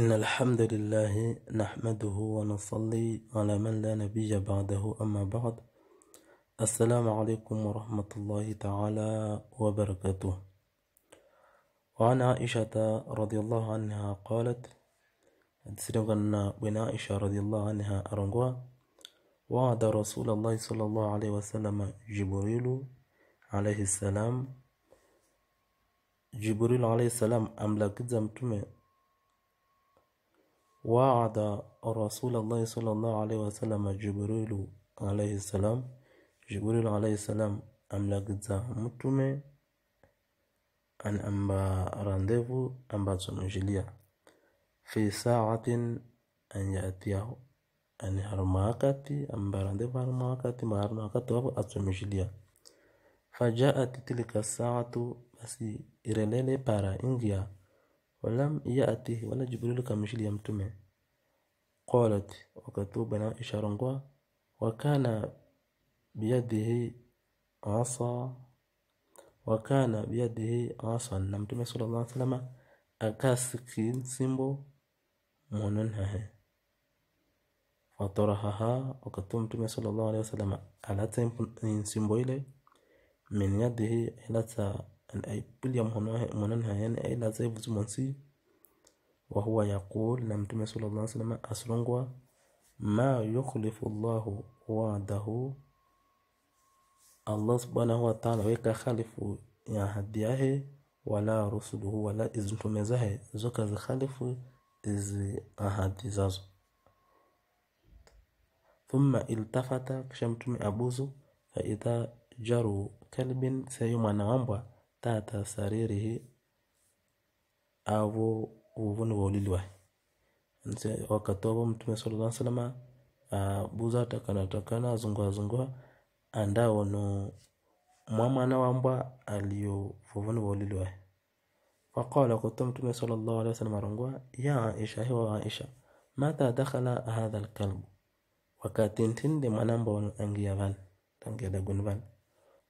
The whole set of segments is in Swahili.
إن الحمد لله نحمده ونصلي على من لا نبي بعده أما بعد السلام عليكم ورحمة الله تعالى وبركاته وعن عائشة رضي الله عنها قالت سرغنا بن عائشة رضي الله عنها أرنقوا وعد رسول الله صلى الله عليه وسلم جبريل عليه السلام جبريل عليه السلام أملك مtume وعد رسول الله صلى الله عليه وسلم Jibrilu alayhi salam Jibril alayhi salam amlagiza mtume an amba randevu ambazo mjilia fi saatin an yatiyahu yani harma wakati amba randevu harma wakati maharma wakati wapo atumjilia fajaat tilka saatu basi irelele para ingia walam ya'ti wala Jibril kamshilia mtume qalat wakatuba na isharongwa wakana biyadihi asa wakana biyadihi asa na mtume sallallahu alaihi wasallam akasikin simbo mwanun hahe fatarahaha wakatu mtume sallallahu alaihi wasallam alata simbo ile min yadihi ilata أن William mwananha yani aina zaivu zimonsi wahuwa yaqul na mtume sallallahu alaihi wasallam asrongwa ma yukhlifu Allahu wa'dahu Allah subhanahu wa ta'ala weka khalifu ya hadi yahe wala rusuluhu wala izintume zahe zoka zikhalifu izi ahadi zazo thumma iltafata kisha mtume abuzu faidha jaru kalbin sayuma na wambwa تحت سريره au uvuno wa ulili wahe wakatoa mtume sallallahu alaihi wasallam buza takana takana azungua zungua andao no mwamwana wambwa aliyo vuvuno wa ulili wahe faqala kutoa mtume sallallahu alaihi wasallam arongwa ya aisha hiwa aisha mata dakhala hadha alkalbu wakati ntinde mwanamba angia van tangia dagun van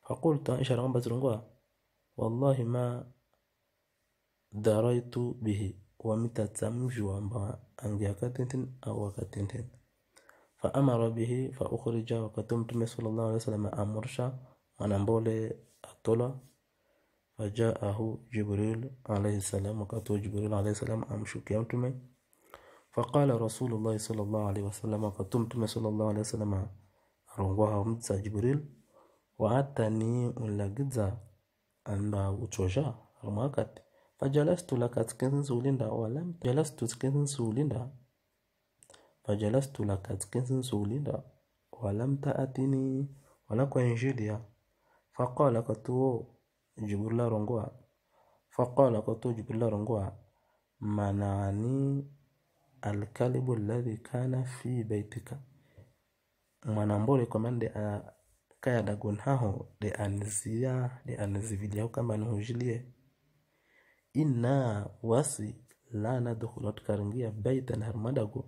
faqultu aisha rongwa zirongwa والله ما دريت به ومتى تمجو ومتتمج أنجي وقت أو وقت فأمر به فأخرج وقتمت صلى الله عليه وسلم أمرشا ونبول أطلع فجاءه جبريل عليه السلام وقتو جبريل عليه السلام أمشك يوتمي فقال رسول الله صلى الله عليه وسلم وقتمت صلى الله عليه وسلم أرغوها ومتسى جبريل وأتني ولا جدزا anda uchoja rumakati fajalastu lakatkinsulinda walam jalastu tkinsulinda fajalastu lakatkinsulinda walam taatini wala kwenjilia faqala katuo jibrila rongoa faqala katuo jibrila rongoa manani alkalibu alladhi kana fi baitika manambole komande uh, haho de anziya de anzivilyaho kamba nihujilie inna wasi la nadkhulu tukaringia baitan harmadago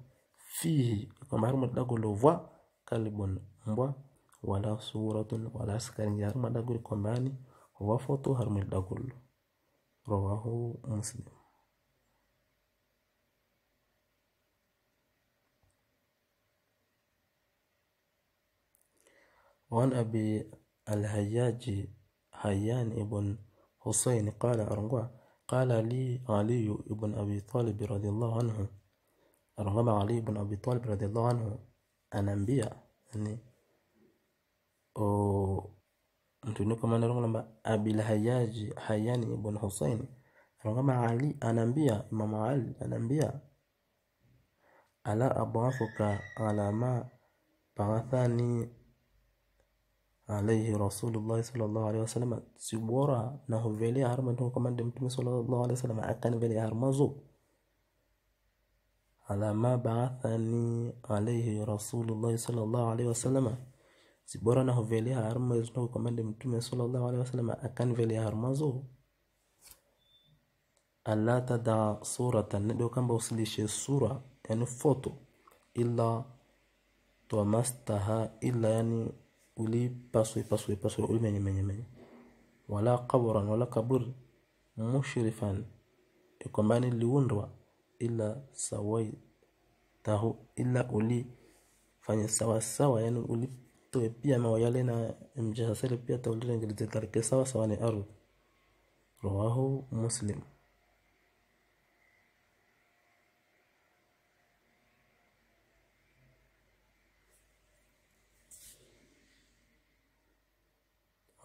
fihi kama harmadago lovwa kalibon mbwa wala suratun wala sikaringia harmadago komani wa foto harmadago rawahu muslim وعن أبي الهياج هيان ابن حسين قال أرجع قال لي علي ابن أبي طالب رضي الله عنه أرغم علي بن أبي طالب رضي الله عنه أنا أنبياء يعني أو نتونيكم أنا رغم أبي الهياج حياني ابن حسين رغم علي أنا أنبياء إمام علي أنا أنبياء ألا أبغاثك على ما بغثاني alaihi rasulullahi sallallahu alaihi wasallam si bora na huvalia harama toka kama ndio mtume sallallahu alaihi wasallam akanivalia harama zo ala ma baathani alaihi rasulullahi sallallahu alaihi wasallam si bora na huvalia harama toka kama ndio mtume sallallahu alaihi wasallam akanivalia harama zo alla tada suratan ndio kamba usilishe sura yani foto ila twamastaha ila yani uli paswe paswe ulimenye menye menye wala qabran wala kabur mushrifan kwamba liundwa ila sawai tahu ila uli fanya sawa sawa yani ulitoe pia mawe yale na mjasasele pia taulile ngelizekarike sawa sawa ni aru rawahu muslim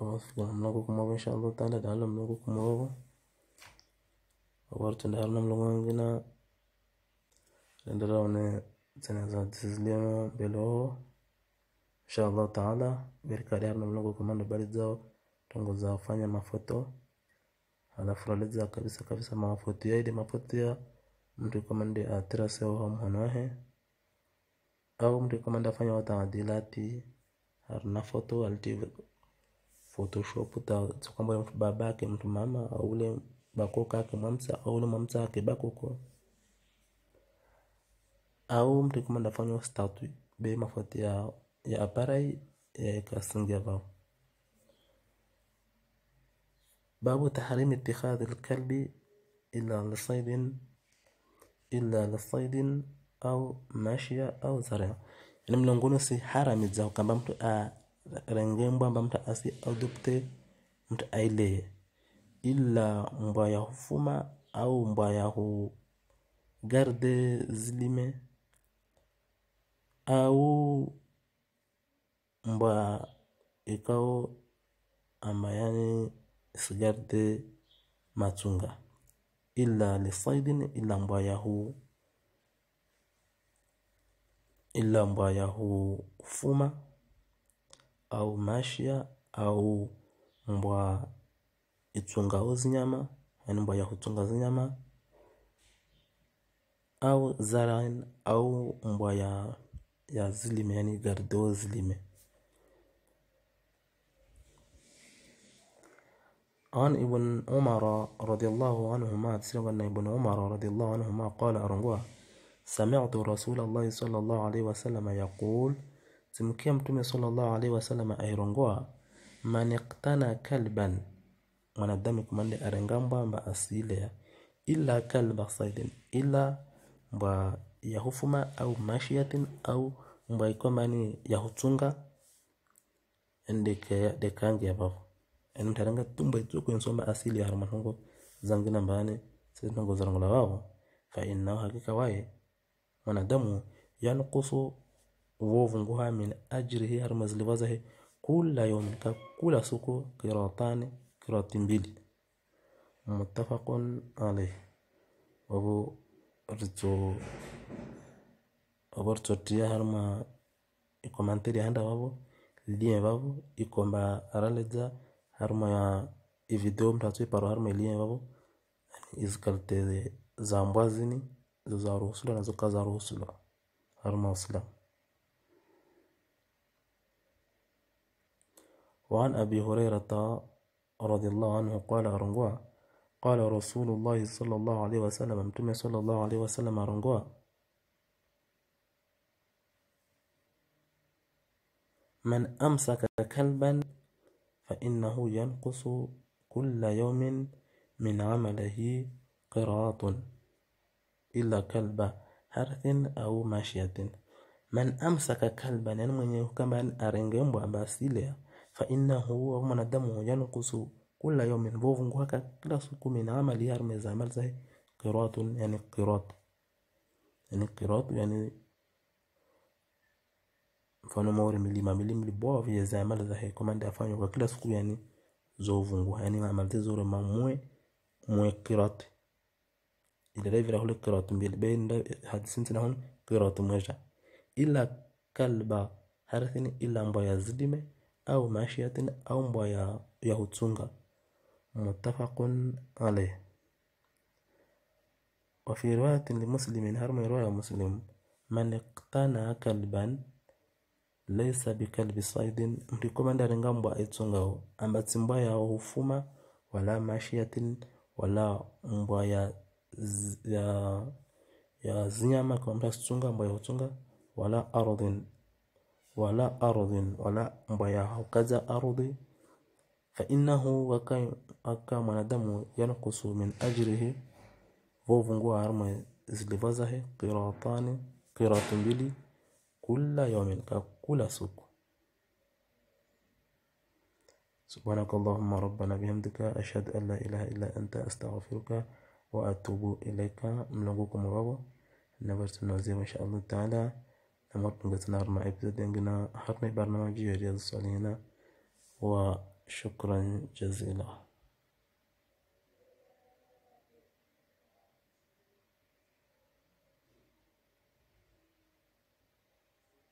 அவன் குமாவும் ஷாம்பு தாண்டா டால் हम लोग को कुमाओ और चंडाल हम लोगों ने ना endelea na zinazo zilizilema beloho insha Allah taala berikari hamna mlango kumanda bali zao tongo za fanya mafoto alafuraliza kabisa kabisa mafoto ya ile mafoto ya mtu kama ndi atrase au mhanahe au mtu kama ndi afanya wataadilati harna foto altive Photoshop utaanza kwamba mtu babake mtu mama au ule bako kake mwamsa au mwamsa wake bakoko au mtu kama ndafanya statue be mafuti ya ya aparai ya kasingia bao باب تحريم اتخاذ الكلب إلا لصيد إلا لصيد أو ماشية أو زرع يعني mlangoni si harami zao kamba mtu ah, rengẽmbã bãmb mta asi adopte mta aile ila mbwa ya hufuma au mbwa ya garde zilime au mbwa ikao amayani sigarde matunga ila lisaidin ila mbwa ya hu ila mbwa ya hufuma au mashia au mbwa itsungagho zinyama yani mbwa ya kutunga zinyama au zaran au mbwa ya ya zilime yani gardo zilime عن ابن عمر رضي الله عنهما عن ابن عمر رضي الله عنهما قال أرنبوه سمعت رسول الله صلى الله عليه وسلم يقول simkia mtume sallallahu alaihi wasallam airongoa maniqtana kalban mwanadamu kumande arengamba mba asile ila kalba saidin ila mba yahufuma au mashiatin au mba ikomani yahutunga ndeke dekange yabao en mtaranga tumba itoko insoma asili ya harmanongo zangina nambane sitango zarangula la wao fa innahu hakika wae mwanadamu yanqusu uvuvungu ha min ajrihi harmazilivazahe kula yomi ka kula suku kirotani kiroti mbili mutafaqun alayh wabu rito wabu rito harma ikomanteri handa wabu lidiye wabu ikomba araleza harma ya ivideo mtatu iparo harma ilie wabu izikalte zambwazini zozaruhusula na zokazaruhusula harma wasalamu وعن أبي هريرة رضي الله عنه قال أرنجوا قال رسول الله صلى الله عليه وسلم أمتم صلى الله عليه وسلم أرنجوا من أمسك كلبا فإنه ينقص كل يوم من عمله قراط إلا كلب حرث أو ماشية من أمسك كلبا يعني من أن أرنجم وأباسيليا فإنه ومن الدم ينقص كل يوم بوغن وكا كلاس من عمل يرمز عمل زي قراط يعني قراط يعني قراط يعني فانو موري ملي ما ملي ملي بوغ في زي عمل كمان دافان يوغا كلاس يعني زوفن يعني عمل زي زور ما موي موي قراط إلا ريفي راهو لقراط بين بين هاد سنتنا هون قراط موجع إلا كلبا هارثين إلا مبايا زدمي أو ماشية أو مبايعة يهتسونغ متفق عليه وفي رواية لمسلم هرم رواية مسلم من اقتنى كلبا ليس بكلب صيد mlikomanda lenga mbwa etsungawo ambatsi mbwa yawo hufuma wala mashiyatin wala mbwa ya, ya, ya zinyama kwa mtu asitsunga mbwa yahutsunga wala ardhin ولا أرض ولا وكذا أرض فإنه من دم ينقص من أجره وفنقو أرمى زلفزه قراطان قراط بلي كل يوم كل سوق سبحانك اللهم ربنا بحمدك أشهد أن لا إله إلا أنت أستغفرك وأتوب إليك ملغوكم غابة نبرت النوزي ما شاء الله تعالى لمرة الأربعاء بتدقنا حطني برنامجية رياض السعودية هنا وشكرا جزيلا